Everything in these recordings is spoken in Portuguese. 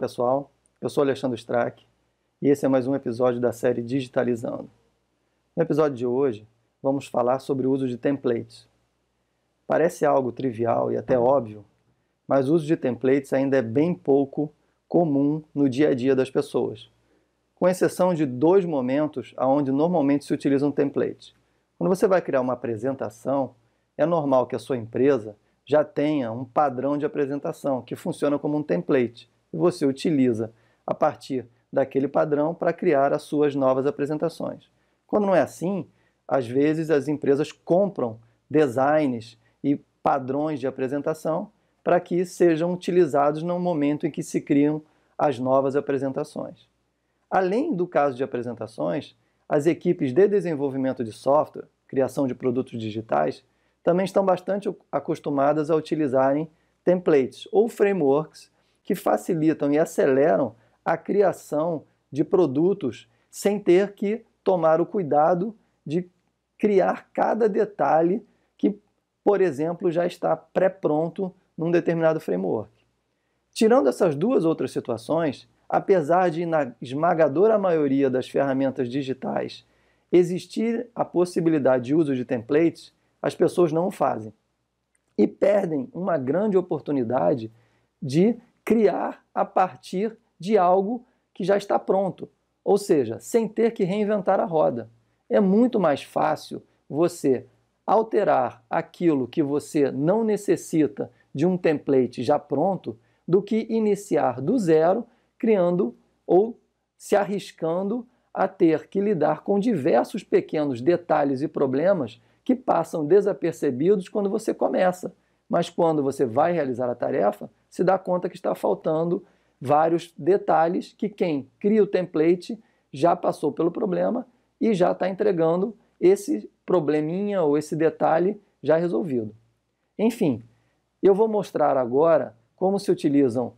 pessoal, eu sou Alexandre Strack e esse é mais um episódio da série Digitalizando. No episódio de hoje, vamos falar sobre o uso de templates. Parece algo trivial e até óbvio, mas o uso de templates ainda é bem pouco comum no dia a dia das pessoas, com exceção de dois momentos onde normalmente se utiliza um template. Quando você vai criar uma apresentação, é normal que a sua empresa já tenha um padrão de apresentação que funciona como um template e você utiliza a partir daquele padrão para criar as suas novas apresentações. Quando não é assim, às vezes as empresas compram designs e padrões de apresentação para que sejam utilizados no momento em que se criam as novas apresentações. Além do caso de apresentações, as equipes de desenvolvimento de software, criação de produtos digitais, também estão bastante acostumadas a utilizarem templates ou frameworks que facilitam e aceleram a criação de produtos sem ter que tomar o cuidado de criar cada detalhe que, por exemplo, já está pré-pronto num determinado framework. Tirando essas duas outras situações, apesar de na esmagadora maioria das ferramentas digitais existir a possibilidade de uso de templates, as pessoas não o fazem e perdem uma grande oportunidade de criar a partir de algo que já está pronto, ou seja, sem ter que reinventar a roda. É muito mais fácil você alterar aquilo que você não necessita de um template já pronto do que iniciar do zero, criando ou se arriscando a ter que lidar com diversos pequenos detalhes e problemas que passam desapercebidos quando você começa mas quando você vai realizar a tarefa, se dá conta que está faltando vários detalhes que quem cria o template já passou pelo problema e já está entregando esse probleminha ou esse detalhe já resolvido. Enfim, eu vou mostrar agora como se utilizam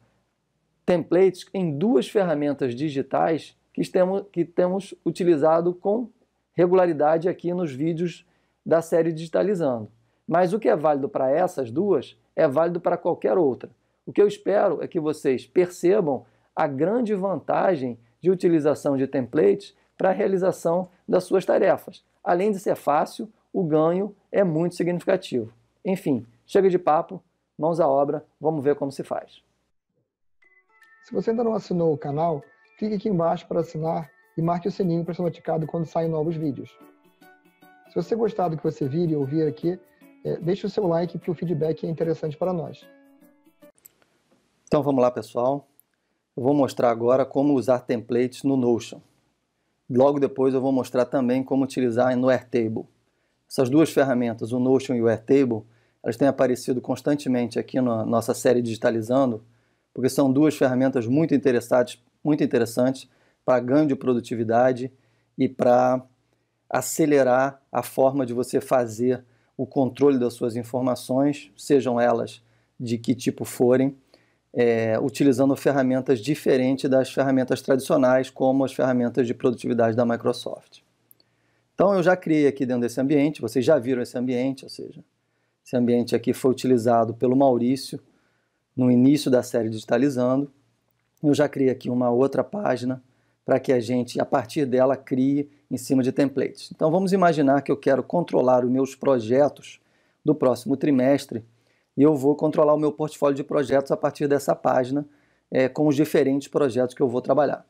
templates em duas ferramentas digitais que temos, que temos utilizado com regularidade aqui nos vídeos da série Digitalizando. Mas o que é válido para essas duas é válido para qualquer outra. O que eu espero é que vocês percebam a grande vantagem de utilização de templates para a realização das suas tarefas. Além de ser fácil, o ganho é muito significativo. Enfim, chega de papo, mãos à obra, vamos ver como se faz. Se você ainda não assinou o canal, clique aqui embaixo para assinar e marque o sininho para ser notificado quando saem novos vídeos. Se você gostar do que você vir e ouvir aqui, é, deixe o seu like, que o feedback é interessante para nós. Então vamos lá, pessoal. Eu vou mostrar agora como usar templates no Notion. Logo depois eu vou mostrar também como utilizar no Airtable. Essas duas ferramentas, o Notion e o Airtable, elas têm aparecido constantemente aqui na nossa série Digitalizando, porque são duas ferramentas muito interessantes, muito interessantes para ganho de produtividade e para acelerar a forma de você fazer o controle das suas informações, sejam elas de que tipo forem, é, utilizando ferramentas diferentes das ferramentas tradicionais, como as ferramentas de produtividade da Microsoft. Então, eu já criei aqui dentro desse ambiente, vocês já viram esse ambiente, ou seja, esse ambiente aqui foi utilizado pelo Maurício no início da série Digitalizando. Eu já criei aqui uma outra página para que a gente, a partir dela, crie em cima de templates. Então vamos imaginar que eu quero controlar os meus projetos do próximo trimestre e eu vou controlar o meu portfólio de projetos a partir dessa página é, com os diferentes projetos que eu vou trabalhar.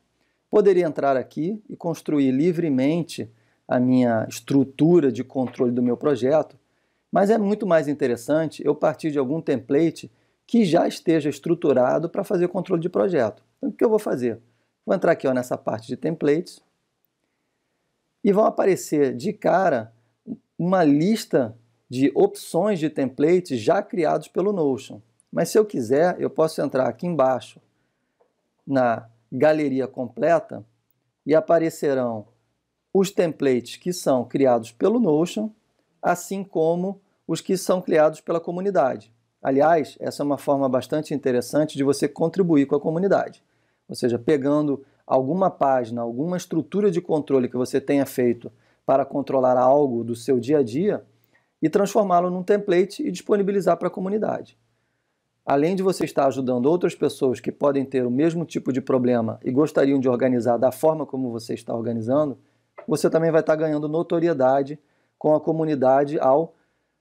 Poderia entrar aqui e construir livremente a minha estrutura de controle do meu projeto, mas é muito mais interessante eu partir de algum template que já esteja estruturado para fazer controle de projeto. Então o que eu vou fazer? Vou entrar aqui ó, nessa parte de templates e vão aparecer de cara uma lista de opções de templates já criados pelo Notion. Mas se eu quiser, eu posso entrar aqui embaixo na galeria completa e aparecerão os templates que são criados pelo Notion, assim como os que são criados pela comunidade. Aliás, essa é uma forma bastante interessante de você contribuir com a comunidade ou seja, pegando alguma página, alguma estrutura de controle que você tenha feito para controlar algo do seu dia a dia e transformá-lo num template e disponibilizar para a comunidade. Além de você estar ajudando outras pessoas que podem ter o mesmo tipo de problema e gostariam de organizar da forma como você está organizando, você também vai estar ganhando notoriedade com a comunidade ao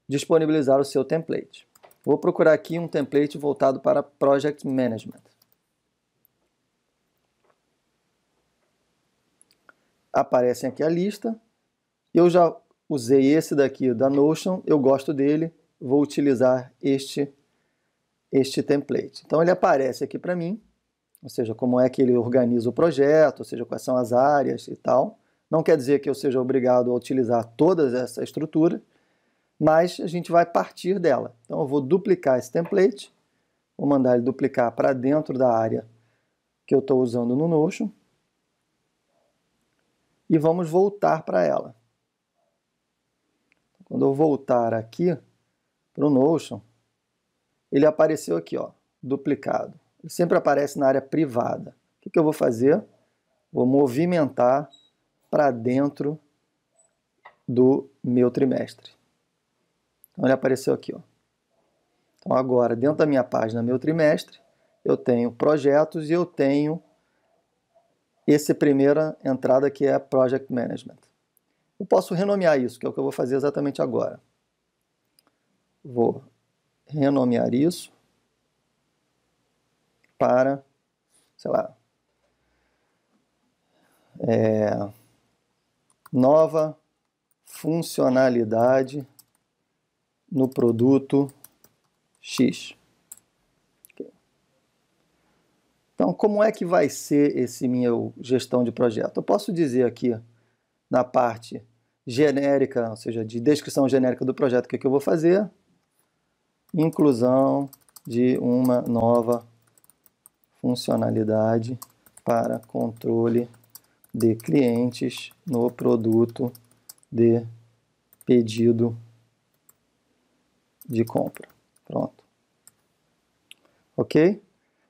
disponibilizar o seu template. Vou procurar aqui um template voltado para Project Management. aparecem aqui a lista. Eu já usei esse daqui da Notion, eu gosto dele, vou utilizar este, este template. Então ele aparece aqui para mim, ou seja, como é que ele organiza o projeto, ou seja, quais são as áreas e tal. Não quer dizer que eu seja obrigado a utilizar toda essa estrutura, mas a gente vai partir dela. Então eu vou duplicar esse template, vou mandar ele duplicar para dentro da área que eu estou usando no Notion e vamos voltar para ela. Quando eu voltar aqui para o Notion, ele apareceu aqui, ó, duplicado. Ele sempre aparece na área privada. O que, que eu vou fazer? Vou movimentar para dentro do meu trimestre. Então ele apareceu aqui. Ó. Então agora, dentro da minha página Meu Trimestre, eu tenho projetos e eu tenho essa é primeira entrada que é Project Management. Eu posso renomear isso, que é o que eu vou fazer exatamente agora. Vou renomear isso para, sei lá, é, nova funcionalidade no produto X. Então, como é que vai ser esse meu gestão de projeto? Eu posso dizer aqui na parte genérica, ou seja, de descrição genérica do projeto, o que, é que eu vou fazer? Inclusão de uma nova funcionalidade para controle de clientes no produto de pedido de compra. Pronto. Ok?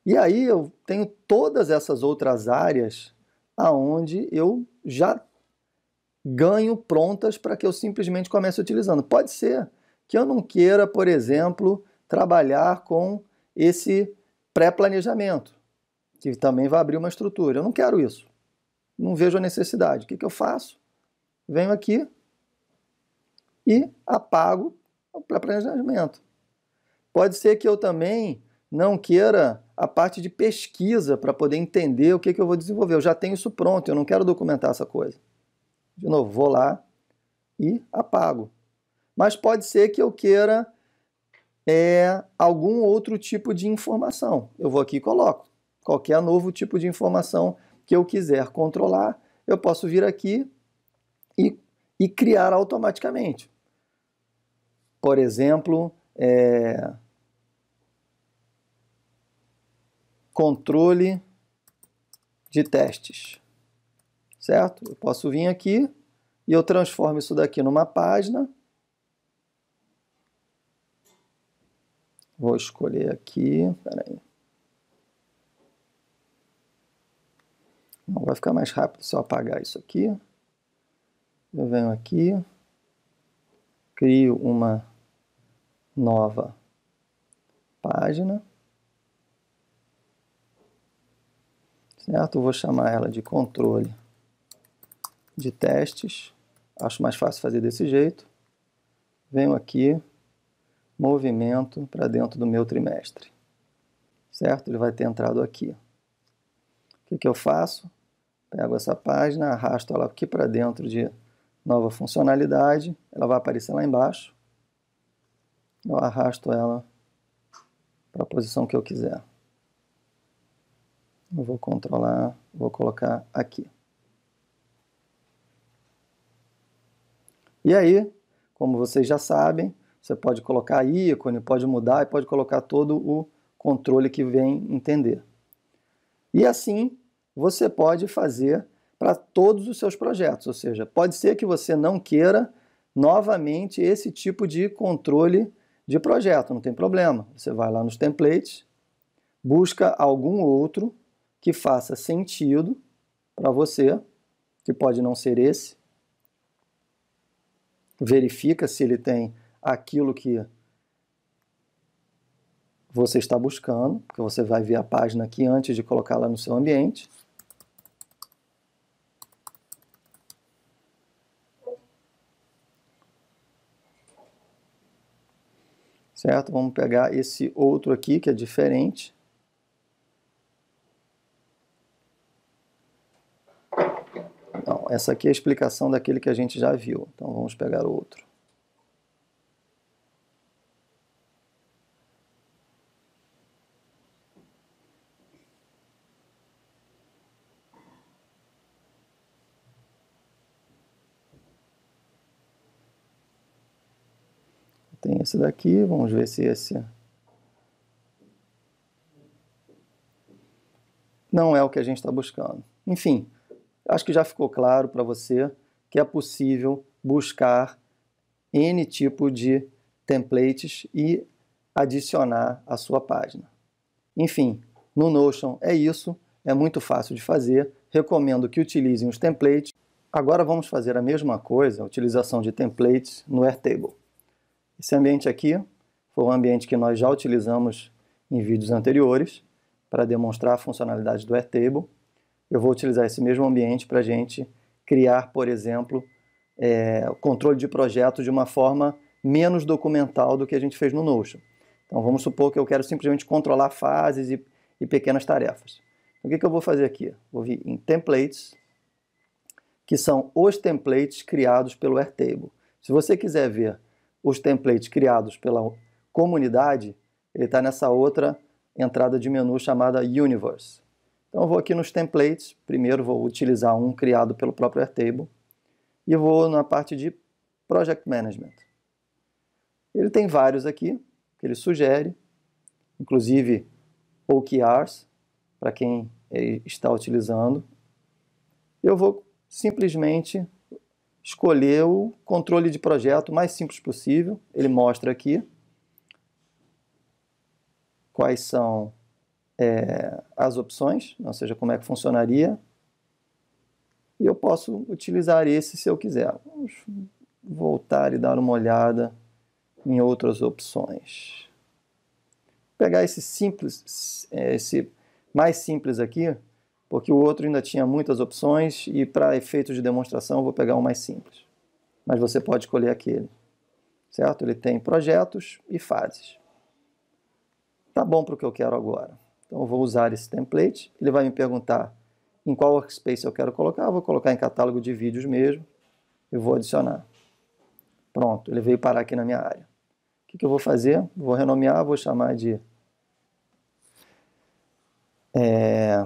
E aí eu tenho todas essas outras áreas aonde eu já ganho prontas para que eu simplesmente comece utilizando. Pode ser que eu não queira, por exemplo, trabalhar com esse pré-planejamento, que também vai abrir uma estrutura. Eu não quero isso. Não vejo a necessidade. O que, que eu faço? Venho aqui e apago o pré-planejamento. Pode ser que eu também não queira a parte de pesquisa para poder entender o que, que eu vou desenvolver. Eu já tenho isso pronto, eu não quero documentar essa coisa. De novo, vou lá e apago. Mas pode ser que eu queira é, algum outro tipo de informação. Eu vou aqui e coloco. Qualquer novo tipo de informação que eu quiser controlar, eu posso vir aqui e, e criar automaticamente. Por exemplo, é, controle de testes. Certo? Eu posso vir aqui e eu transformo isso daqui numa página. Vou escolher aqui, peraí. Não, vai ficar mais rápido se eu apagar isso aqui. Eu venho aqui, crio uma nova página. Certo? Eu vou chamar ela de controle de testes. Acho mais fácil fazer desse jeito. Venho aqui, movimento para dentro do meu trimestre. Certo? Ele vai ter entrado aqui. O que, que eu faço? Pego essa página, arrasto ela aqui para dentro de nova funcionalidade. Ela vai aparecer lá embaixo. Eu arrasto ela para a posição que eu quiser. Eu vou controlar, vou colocar aqui. E aí, como vocês já sabem, você pode colocar ícone, pode mudar e pode colocar todo o controle que vem entender. E assim, você pode fazer para todos os seus projetos, ou seja, pode ser que você não queira novamente esse tipo de controle de projeto, não tem problema. Você vai lá nos templates, busca algum outro que faça sentido para você, que pode não ser esse. Verifica se ele tem aquilo que você está buscando, porque você vai ver a página aqui antes de colocá-la no seu ambiente. Certo? Vamos pegar esse outro aqui que é diferente. essa aqui é a explicação daquele que a gente já viu. Então vamos pegar outro. Tem esse daqui, vamos ver se esse não é o que a gente está buscando. Enfim, Acho que já ficou claro para você que é possível buscar N tipo de templates e adicionar à sua página. Enfim, no Notion é isso, é muito fácil de fazer, recomendo que utilizem os templates. Agora vamos fazer a mesma coisa, a utilização de templates no Airtable. Esse ambiente aqui foi um ambiente que nós já utilizamos em vídeos anteriores para demonstrar a funcionalidade do Airtable eu vou utilizar esse mesmo ambiente para a gente criar, por exemplo, é, controle de projeto de uma forma menos documental do que a gente fez no Notion. Então vamos supor que eu quero simplesmente controlar fases e, e pequenas tarefas. Então, o que, que eu vou fazer aqui? Vou vir em Templates, que são os templates criados pelo Airtable. Se você quiser ver os templates criados pela comunidade, ele está nessa outra entrada de menu chamada Universe. Então eu vou aqui nos templates, primeiro vou utilizar um criado pelo próprio Airtable e vou na parte de Project Management. Ele tem vários aqui que ele sugere, inclusive OKRs, para quem é, está utilizando. Eu vou simplesmente escolher o controle de projeto mais simples possível. Ele mostra aqui quais são é, as opções, né, ou seja, como é que funcionaria, e eu posso utilizar esse se eu quiser. Vamos voltar e dar uma olhada em outras opções. Vou pegar esse simples, é, esse mais simples aqui, porque o outro ainda tinha muitas opções e para efeitos de demonstração vou pegar o um mais simples. Mas você pode escolher aquele, certo? Ele tem projetos e fases. Tá bom para o que eu quero agora. Então eu vou usar esse template, ele vai me perguntar em qual workspace eu quero colocar, eu vou colocar em catálogo de vídeos mesmo, eu vou adicionar. Pronto, ele veio parar aqui na minha área. O que, que eu vou fazer? Vou renomear, vou chamar de é,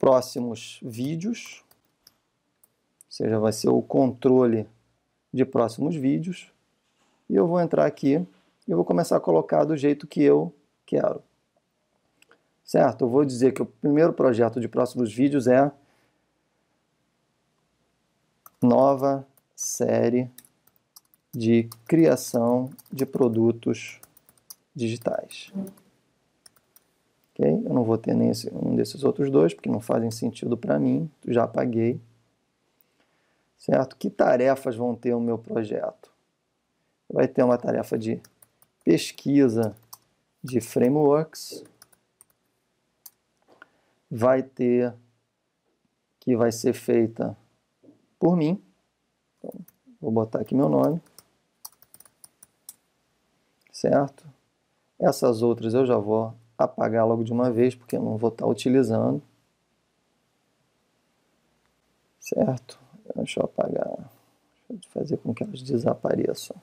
próximos vídeos, ou seja, vai ser o controle de próximos vídeos, e eu vou entrar aqui e vou começar a colocar do jeito que eu quero certo? Eu vou dizer que o primeiro projeto de próximos vídeos é nova série de criação de produtos digitais. Ok? Eu não vou ter nem esse, um desses outros dois, porque não fazem sentido para mim, já apaguei. Certo? Que tarefas vão ter o meu projeto? Vai ter uma tarefa de pesquisa de frameworks, vai ter que vai ser feita por mim. Então, vou botar aqui meu nome. Certo? Essas outras eu já vou apagar logo de uma vez, porque eu não vou estar utilizando. Certo? Deixa eu apagar. Deixa eu fazer com que elas desapareçam.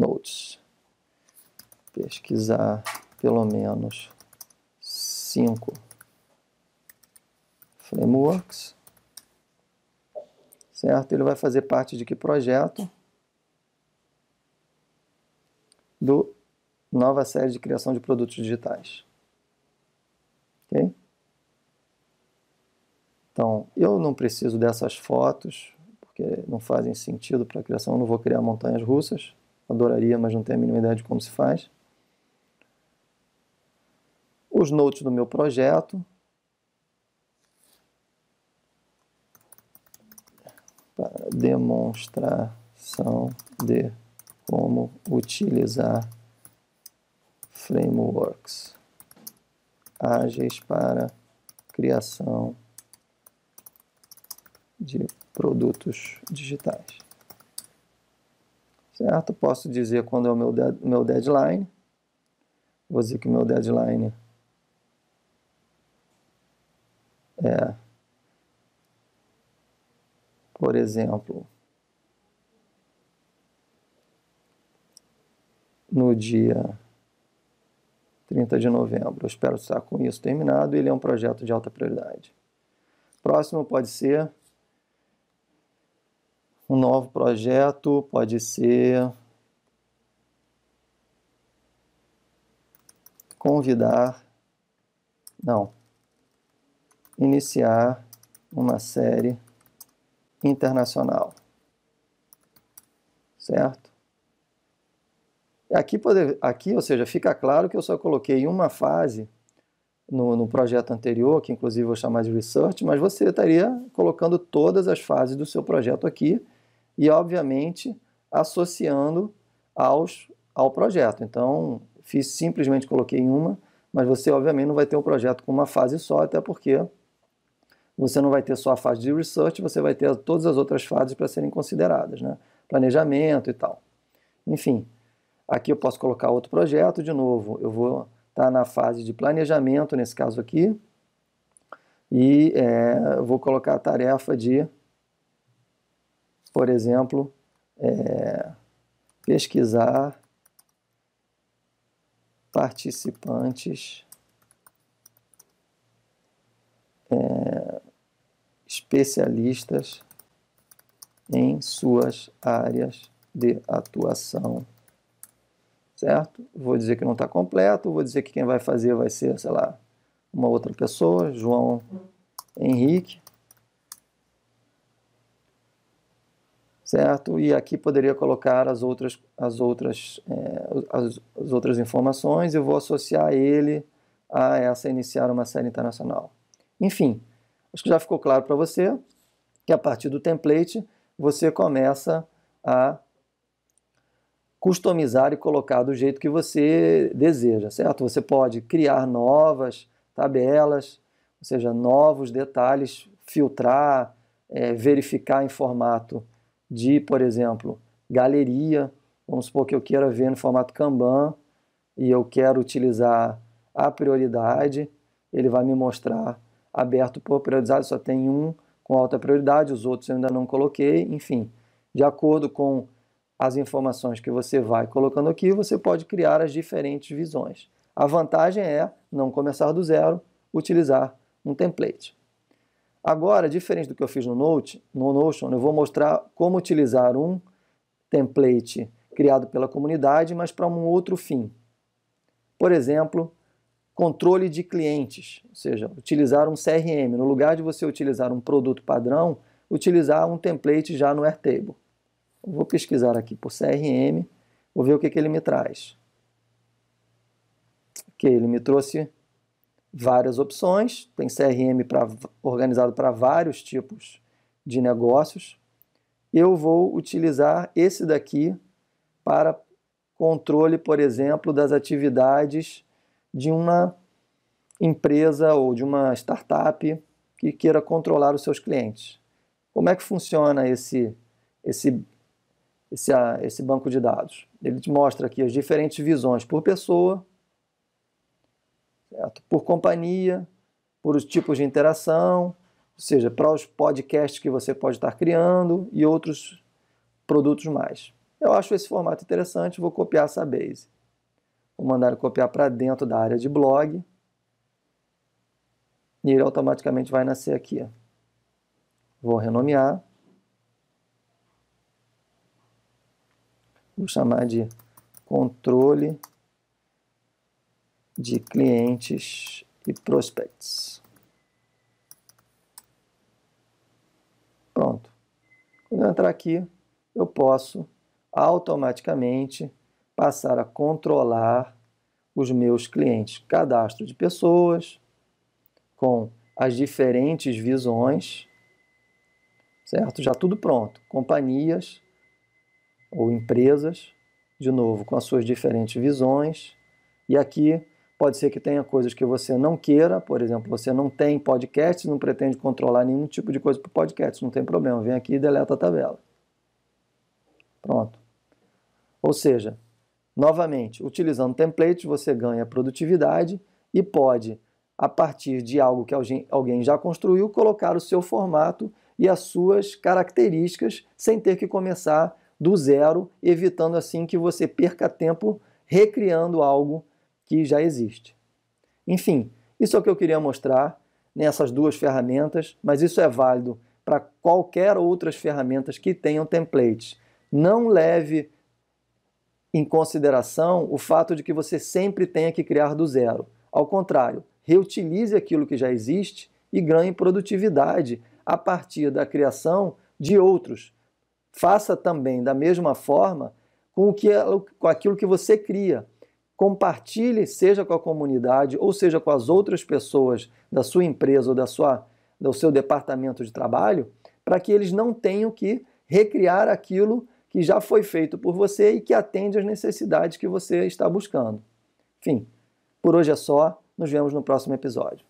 notes. Pesquisar pelo menos cinco frameworks. Certo? Ele vai fazer parte de que projeto? Do nova série de criação de produtos digitais. Ok? Então, eu não preciso dessas fotos, porque não fazem sentido para a criação, eu não vou criar montanhas russas adoraria, mas não tenho a mínima ideia de como se faz. Os notes do meu projeto. Para demonstração de como utilizar frameworks ágeis para criação de produtos digitais certo? Posso dizer quando é o meu, de meu deadline. Vou dizer que o meu deadline é, por exemplo, no dia 30 de novembro. Eu espero estar com isso terminado. Ele é um projeto de alta prioridade. Próximo pode ser um novo projeto pode ser convidar, não, iniciar uma série internacional, certo? Aqui, poder aqui, ou seja, fica claro que eu só coloquei uma fase no, no, projeto anterior, que inclusive eu vou chamar de research, mas você estaria colocando todas as fases do seu projeto aqui, e, obviamente, associando aos, ao projeto. Então, fiz simplesmente coloquei uma, mas você, obviamente, não vai ter um projeto com uma fase só, até porque você não vai ter só a fase de research, você vai ter todas as outras fases para serem consideradas, né? planejamento e tal. Enfim, aqui eu posso colocar outro projeto de novo, eu vou estar tá na fase de planejamento, nesse caso aqui, e é, vou colocar a tarefa de por exemplo, é, pesquisar participantes é, especialistas em suas áreas de atuação. Certo? Vou dizer que não está completo, vou dizer que quem vai fazer vai ser, sei lá, uma outra pessoa, João Henrique, certo? E aqui poderia colocar as outras, as outras, é, as, as, outras informações e vou associar ele a essa iniciar uma série internacional. Enfim, acho que já ficou claro para você que a partir do template você começa a customizar e colocar do jeito que você deseja, certo? Você pode criar novas tabelas, ou seja, novos detalhes, filtrar, é, verificar em formato de, por exemplo, galeria. Vamos supor que eu queira ver no formato Kanban e eu quero utilizar a prioridade, ele vai me mostrar aberto por prioridade, só tem um com alta prioridade, os outros eu ainda não coloquei, enfim. De acordo com as informações que você vai colocando aqui, você pode criar as diferentes visões. A vantagem é não começar do zero, utilizar um template. Agora, diferente do que eu fiz no Note, no Notion, eu vou mostrar como utilizar um template criado pela comunidade, mas para um outro fim. Por exemplo, controle de clientes, ou seja, utilizar um CRM. No lugar de você utilizar um produto padrão, utilizar um template já no Airtable. Eu vou pesquisar aqui por CRM, vou ver o que, que ele me traz. Ok, ele me trouxe várias opções, tem CRM pra, organizado para vários tipos de negócios. Eu vou utilizar esse daqui para controle, por exemplo, das atividades de uma empresa ou de uma startup que queira controlar os seus clientes. Como é que funciona esse, esse, esse, esse banco de dados? Ele te mostra aqui as diferentes visões por pessoa, certo? por companhia, por os tipos de interação, ou seja, para os podcasts que você pode estar criando e outros produtos mais. Eu acho esse formato interessante, vou copiar essa base. Vou mandar copiar para dentro da área de blog e ele automaticamente vai nascer aqui. Vou renomear. Vou chamar de controle de clientes e prospects. Pronto. Quando eu entrar aqui, eu posso automaticamente passar a controlar os meus clientes. Cadastro de pessoas, com as diferentes visões, certo? Já tudo pronto. Companhias ou empresas, de novo, com as suas diferentes visões. E aqui Pode ser que tenha coisas que você não queira, por exemplo, você não tem podcast, não pretende controlar nenhum tipo de coisa para podcast, não tem problema, vem aqui e deleta a tabela. Pronto. Ou seja, novamente, utilizando templates, você ganha produtividade e pode, a partir de algo que alguém já construiu, colocar o seu formato e as suas características sem ter que começar do zero, evitando assim que você perca tempo recriando algo que já existe. Enfim, isso é o que eu queria mostrar nessas duas ferramentas, mas isso é válido para qualquer outras ferramentas que tenham templates. Não leve em consideração o fato de que você sempre tenha que criar do zero. Ao contrário, reutilize aquilo que já existe e ganhe produtividade a partir da criação de outros. Faça também da mesma forma com, o que, é, com aquilo que você cria, compartilhe, seja com a comunidade ou seja com as outras pessoas da sua empresa ou da sua, do seu departamento de trabalho, para que eles não tenham que recriar aquilo que já foi feito por você e que atende às necessidades que você está buscando. Enfim, por hoje é só, nos vemos no próximo episódio.